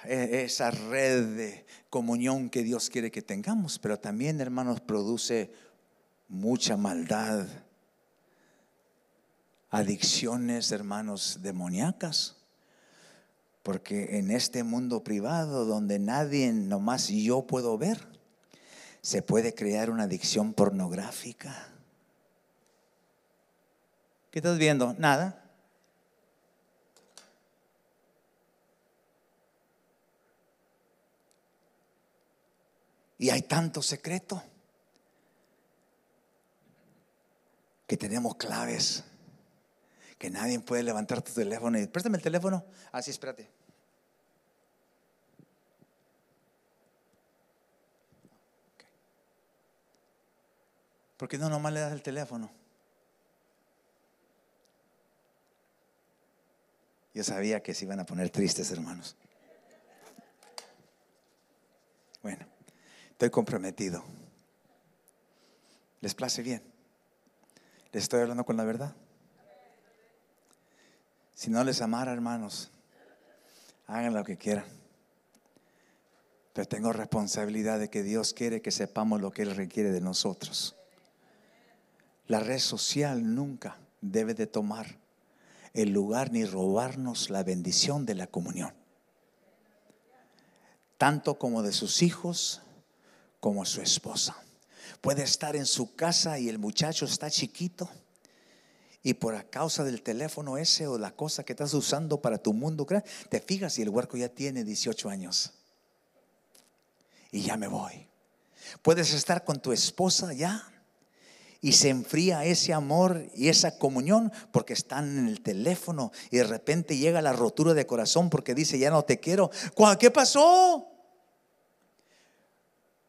e-, esa red de comunión que Dios quiere que tengamos, pero también, hermanos, produce mucha maldad, adicciones, hermanos, demoníacas. Porque en este mundo privado donde nadie, nomás yo puedo ver, se puede crear una adicción pornográfica. ¿Qué estás viendo? Nada. Y hay tanto secreto que tenemos claves que nadie puede levantar tu teléfono y préstame el teléfono. Así, ah, sí, espérate. Porque no nomás le das el teléfono? Yo sabía que se iban a poner tristes, hermanos. Bueno, estoy comprometido. ¿Les place bien? ¿Les estoy hablando con la verdad? Si no les amara, hermanos, hagan lo que quieran. Pero tengo responsabilidad de que Dios quiere que sepamos lo que Él requiere de nosotros. La red social nunca debe de tomar el lugar ni robarnos la bendición de la comunión, tanto como de sus hijos como su esposa. Puede estar en su casa y el muchacho está chiquito y por a causa del teléfono ese o la cosa que estás usando para tu mundo, te fijas y el huerco ya tiene 18 años y ya me voy. Puedes estar con tu esposa ya y se enfría ese amor y esa comunión porque están en el teléfono y de repente llega la rotura de corazón porque dice, ya no te quiero. ¿Qué pasó?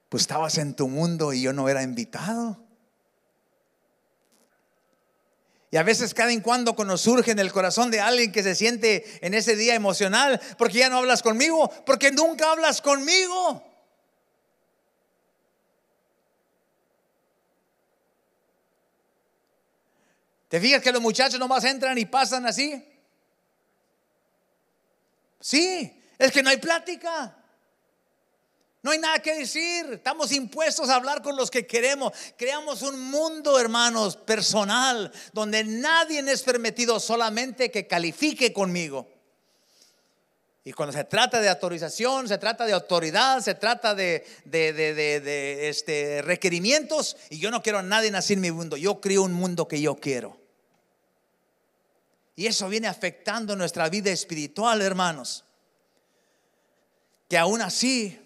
Pues estabas en tu mundo y yo no era invitado. Y a veces cada en cuando cuando surge en el corazón de alguien que se siente en ese día emocional, porque ya no hablas conmigo, porque nunca hablas conmigo. ¿Te fijas que los muchachos nomás entran y pasan así? Sí, es que no hay plática. No hay nada que decir. Estamos impuestos a hablar con los que queremos. Creamos un mundo, hermanos, personal, donde nadie es permitido solamente que califique conmigo. Y cuando se trata de autorización, se trata de autoridad, se trata de, este, requerimientos, y yo no quiero a nadie nacer en mi mundo. Yo creo un mundo que yo quiero. Y eso viene afectando nuestra vida espiritual, hermanos. Que aún así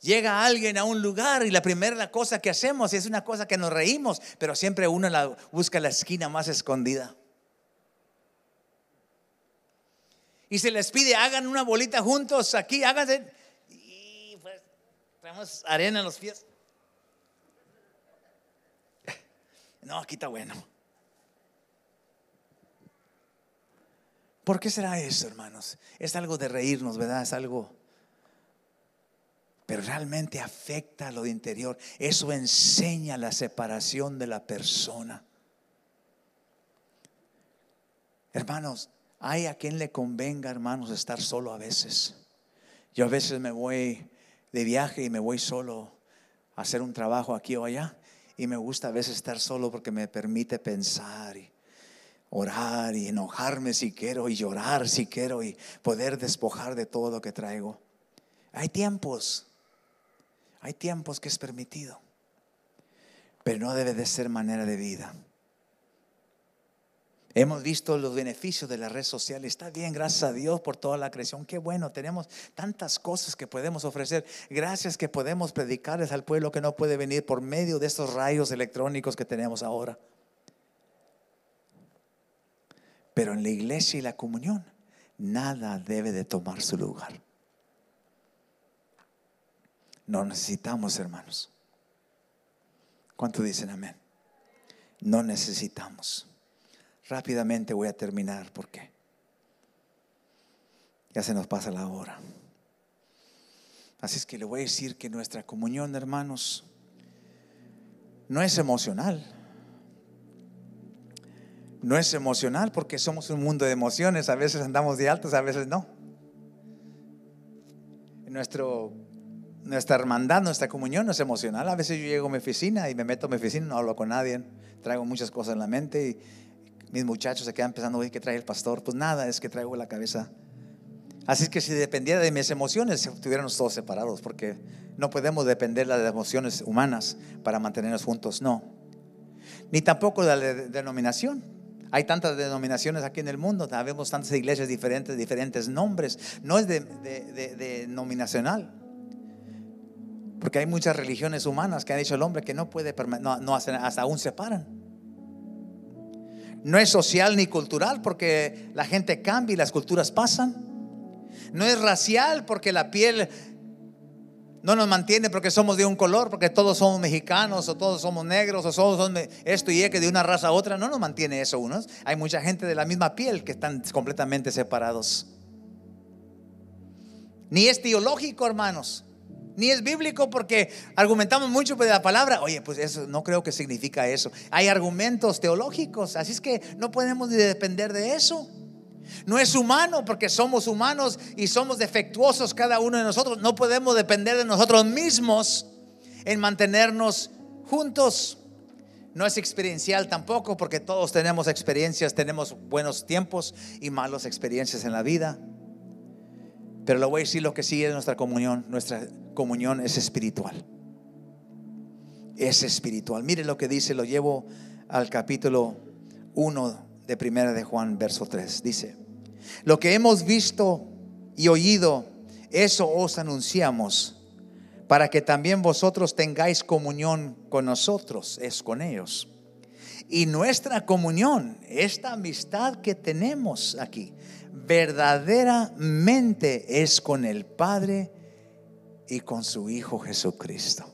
llega alguien a un lugar y la primera cosa que hacemos es una cosa que nos reímos, pero siempre uno la, busca la esquina más escondida. Y se les pide, hagan una bolita juntos aquí, háganse. Y pues traemos arena en los pies. [laughs] No, aquí está bueno. ¿Por qué será eso, hermanos? Es algo de reírnos, ¿verdad? Es algo... Pero realmente afecta a lo de interior. Eso enseña la separación de la persona. Hermanos, hay a quien le convenga, hermanos, estar solo a veces. Yo a veces me voy de viaje y me voy solo a hacer un trabajo aquí o allá. Y me gusta a veces estar solo porque me permite pensar y orar y enojarme si quiero y llorar si quiero y poder despojar de todo lo que traigo. Hay tiempos, hay tiempos que es permitido, pero no debe de ser manera de vida. Hemos visto los beneficios de la red social. Está bien, gracias a Dios por toda la creación. Qué bueno, tenemos tantas cosas que podemos ofrecer. Gracias que podemos predicarles al pueblo que no puede venir por medio de estos rayos electrónicos que tenemos ahora. Pero en la iglesia y la comunión, nada debe de tomar su lugar. No necesitamos, hermanos. ¿Cuánto dicen amén? No necesitamos. Rápidamente voy a terminar porque ya se nos pasa la hora. Así es que le voy a decir que nuestra comunión, hermanos, no es emocional no es emocional porque somos un mundo de emociones. A veces andamos de altas, a veces no. Nuestro, nuestra hermandad, nuestra comunión no es emocional. A veces yo llego a mi oficina y me meto a mi oficina, no hablo con nadie, traigo muchas cosas en la mente y mis muchachos se quedan pensando, oye, ¿qué trae el pastor? Pues nada, es que traigo la cabeza. Así es que si dependiera de mis emociones, estuviéramos todos separados, porque no podemos depender de las emociones humanas para mantenernos juntos, no. Ni tampoco de la denominación, hay tantas denominaciones aquí en el mundo, vemos tantas iglesias diferentes, diferentes nombres. No es denominacional. Porque hay muchas religiones humanas que han dicho el hombre que no puede, no, hasta aún se separan. No es social ni cultural porque la gente cambia y las culturas pasan. No es racial porque la piel no nos mantiene porque somos de un color, porque todos somos mexicanos o todos somos negros o todos somos esto y que de una raza a otra. No nos mantiene eso unos. Hay mucha gente de la misma piel que están completamente separados. Ni es teológico, hermanos. Ni es bíblico porque argumentamos mucho pues, de la palabra. Oye, pues eso no creo que significa eso. Hay argumentos teológicos, así es que no podemos ni depender de eso. No es humano porque somos humanos y somos defectuosos cada uno de nosotros. No podemos depender de nosotros mismos en mantenernos juntos. No es experiencial tampoco porque todos tenemos experiencias, tenemos buenos tiempos y malas experiencias en la vida. Pero lo voy a decir lo que sí es nuestra comunión. Nuestra comunión es espiritual. Es espiritual. Mire lo que dice, lo llevo al capítulo 1 de Primera de Juan, verso 3. Dice, lo que hemos visto y oído, eso os anunciamos, para que también vosotros tengáis comunión con nosotros, es con ellos. Y nuestra comunión, esta amistad que tenemos aquí, verdaderamente es con el Padre y con su Hijo Jesucristo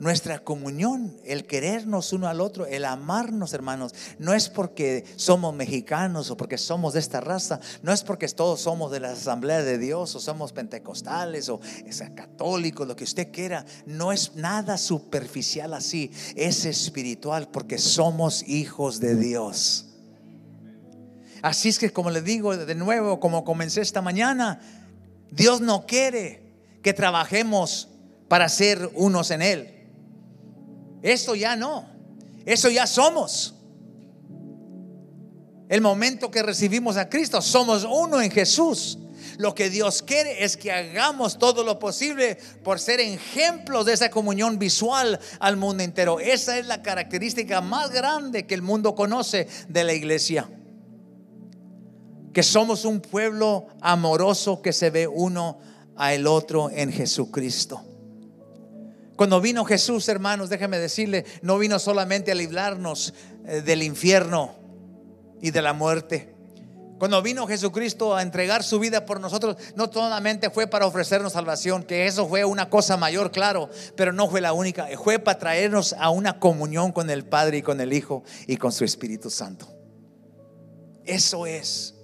nuestra comunión, el querernos uno al otro, el amarnos, hermanos, no es porque somos mexicanos o porque somos de esta raza, no es porque todos somos de la Asamblea de Dios o somos pentecostales o católicos, lo que usted quiera, no es nada superficial así, es espiritual porque somos hijos de Dios. Así es que como le digo de nuevo, como comencé esta mañana, Dios no quiere que trabajemos para ser unos en Él. Eso ya no. Eso ya somos. El momento que recibimos a Cristo, somos uno en Jesús. Lo que Dios quiere es que hagamos todo lo posible por ser ejemplos de esa comunión visual al mundo entero. Esa es la característica más grande que el mundo conoce de la iglesia. Que somos un pueblo amoroso que se ve uno al otro en Jesucristo. Cuando vino Jesús, hermanos, déjeme decirle, no vino solamente a librarnos eh, del infierno y de la muerte. Cuando vino Jesucristo a entregar su vida por nosotros, no solamente fue para ofrecernos salvación, que eso fue una cosa mayor, claro, pero no fue la única, fue para traernos a una comunión con el Padre y con el Hijo y con su Espíritu Santo. Eso es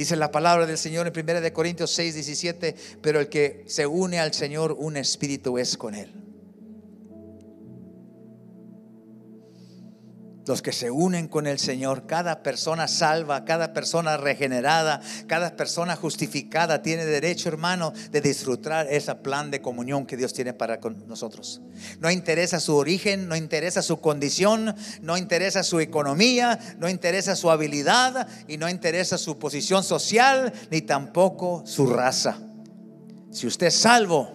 Dice la palabra del Señor en 1 Corintios 6, 17, pero el que se une al Señor, un espíritu es con él. Los que se unen con el Señor, cada persona salva, cada persona regenerada, cada persona justificada tiene derecho, hermano, de disfrutar ese plan de comunión que Dios tiene para con nosotros. No interesa su origen, no interesa su condición, no interesa su economía, no interesa su habilidad y no interesa su posición social ni tampoco su raza. Si usted es salvo,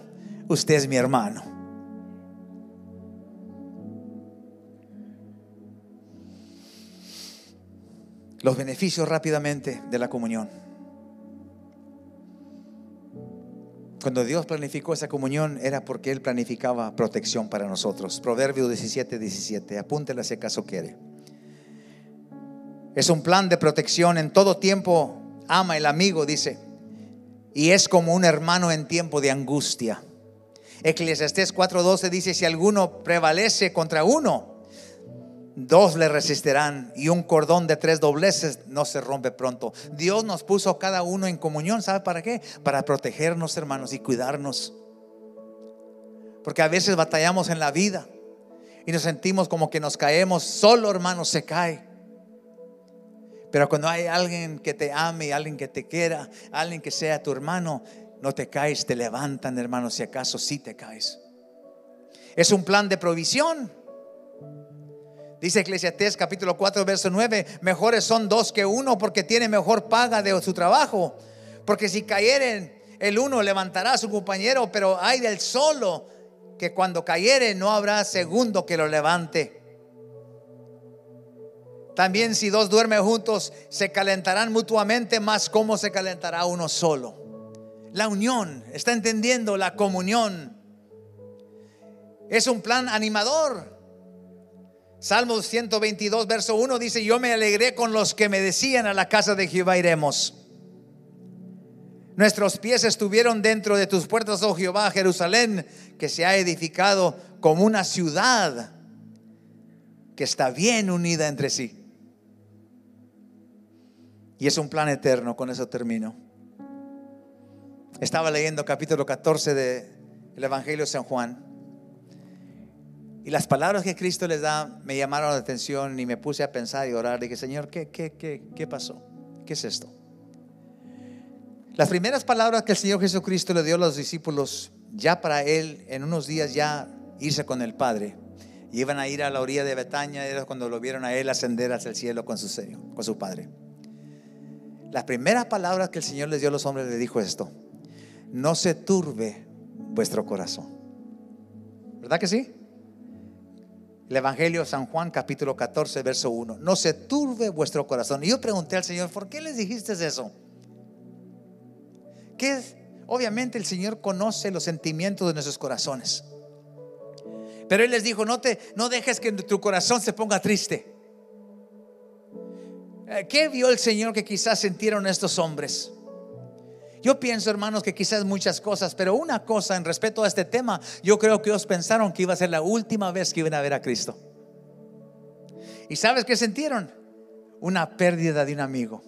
usted es mi hermano. los beneficios rápidamente de la comunión. Cuando Dios planificó esa comunión era porque Él planificaba protección para nosotros. Proverbio 17, 17. Apúntela si acaso quiere. Es un plan de protección en todo tiempo. Ama el amigo, dice. Y es como un hermano en tiempo de angustia. Eclesiastés 4:12 dice, si alguno prevalece contra uno, dos le resistirán y un cordón de tres dobleces no se rompe pronto. Dios nos puso cada uno en comunión, ¿sabe para qué? Para protegernos, hermanos, y cuidarnos. Porque a veces batallamos en la vida y nos sentimos como que nos caemos, solo hermanos se cae. Pero cuando hay alguien que te ame, alguien que te quiera, alguien que sea tu hermano, no te caes, te levantan, hermanos, si acaso sí te caes. Es un plan de provisión Dice Eclesiastés capítulo 4, verso 9, mejores son dos que uno porque tiene mejor paga de su trabajo. Porque si cayeren, el uno levantará a su compañero, pero hay del solo que cuando cayere no habrá segundo que lo levante. También si dos duermen juntos, se calentarán mutuamente, más como se calentará uno solo. La unión, está entendiendo la comunión. Es un plan animador Salmos 122, verso 1 dice, yo me alegré con los que me decían a la casa de Jehová iremos. Nuestros pies estuvieron dentro de tus puertas, oh Jehová, Jerusalén, que se ha edificado como una ciudad que está bien unida entre sí. Y es un plan eterno, con eso termino. Estaba leyendo capítulo 14 del el Evangelio de San Juan. Y las palabras que Cristo les da me llamaron la atención y me puse a pensar y orar. Dije, Señor, ¿qué, qué, qué, pasó? ¿Qué es esto? Las primeras palabras que el Señor Jesucristo le dio a los discípulos, ya para él, en unos días ya irse con el Padre. iban a ir a la orilla de Betania, era cuando lo vieron a él ascender hacia el cielo con su, señor, con su Padre. Las primeras palabras que el Señor les dio a los hombres le dijo esto, no se turbe vuestro corazón. ¿Verdad que sí? El Evangelio San Juan capítulo 14, verso 1. No se turbe vuestro corazón. Y yo pregunté al Señor, ¿por qué les dijiste eso? Que Obviamente el Señor conoce los sentimientos de nuestros corazones. Pero Él les dijo, no, te, no dejes que tu corazón se ponga triste. Eh, ¿Qué vio el Señor que quizás sintieron estos hombres? Yo pienso, hermanos, que quizás muchas cosas, pero una cosa en respecto a este tema, yo creo que ellos pensaron que iba a ser la última vez que iban a ver a Cristo. ¿Y sabes qué sintieron? Una pérdida de un amigo.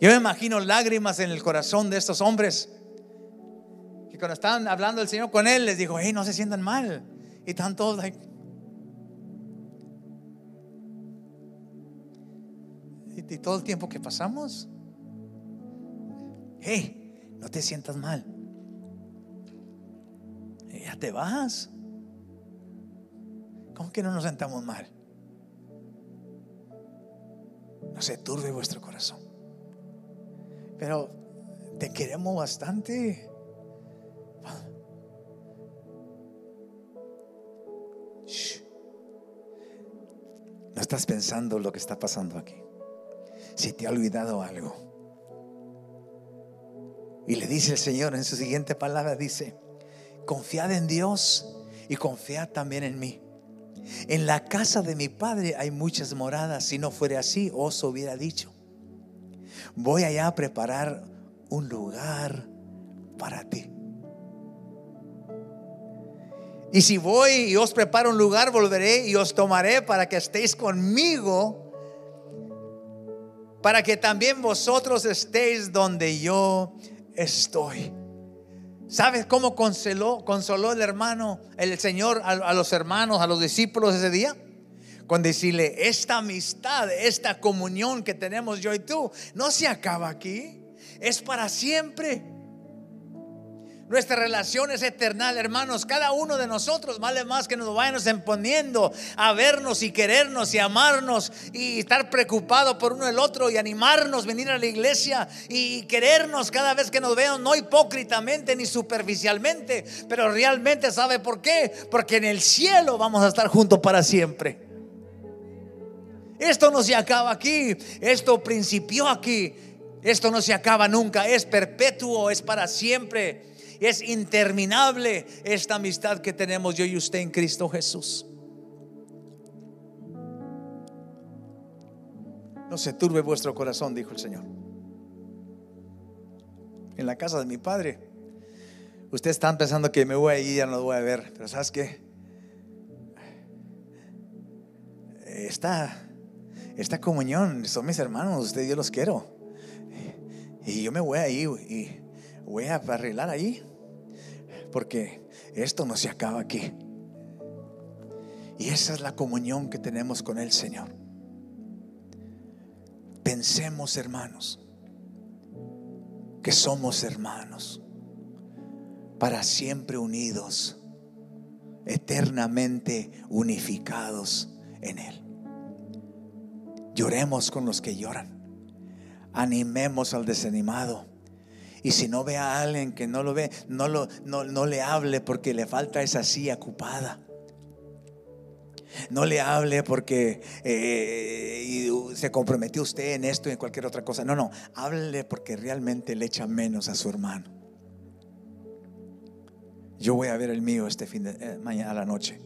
Yo me imagino lágrimas en el corazón de estos hombres que cuando estaban hablando el Señor con él les dijo, hey, no se sientan mal. Y están todos y todo el tiempo que pasamos hey, no te sientas mal. Ya te vas. ¿Cómo que no nos sentamos mal? No se turbe vuestro corazón. Pero te queremos bastante. No estás pensando lo que está pasando aquí. Si te ha olvidado algo y le dice el Señor en su siguiente palabra, dice, confiad en Dios y confiad también en mí. En la casa de mi padre hay muchas moradas, si no fuera así os hubiera dicho. Voy allá a preparar un lugar para ti. Y si voy y os preparo un lugar, volveré y os tomaré para que estéis conmigo, para que también vosotros estéis donde yo estoy. ¿Sabes cómo consoló, consoló el hermano, el Señor a, a los hermanos, a los discípulos ese día? Con decirle, esta amistad, esta comunión que tenemos yo y tú, no se acaba aquí, es para siempre. Nuestra relación es eterna, hermanos. Cada uno de nosotros, vale más que nos vayamos Emponiendo a vernos y querernos y amarnos y estar preocupado por uno el otro y animarnos, venir a la iglesia y querernos cada vez que nos vean, no hipócritamente ni superficialmente, pero realmente, ¿sabe por qué? Porque en el cielo vamos a estar juntos para siempre. Esto no se acaba aquí, esto principió aquí, esto no se acaba nunca, es perpetuo, es para siempre. Es interminable esta amistad que tenemos yo y usted en Cristo Jesús. No se turbe vuestro corazón, dijo el Señor. En la casa de mi padre, ustedes están pensando que me voy a ir, ya no lo voy a ver, pero ¿sabes qué? Esta, esta comunión son mis hermanos, usted yo los quiero. Y yo me voy ahí y voy a arreglar ahí, porque esto no se acaba aquí. Y esa es la comunión que tenemos con el Señor. Pensemos, hermanos, que somos hermanos, para siempre unidos, eternamente unificados en Él. Lloremos con los que lloran, animemos al desanimado y si no ve a alguien que no lo ve, no, lo, no, le hable porque le falta esa silla ocupada. No le hable porque eh, se comprometió usted en esto y en cualquier otra cosa. No, no, háblele porque realmente le echa menos a su hermano. Yo voy a ver el mío este fin de eh, mañana a la noche.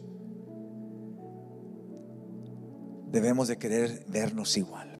Debemos de querer vernos igual.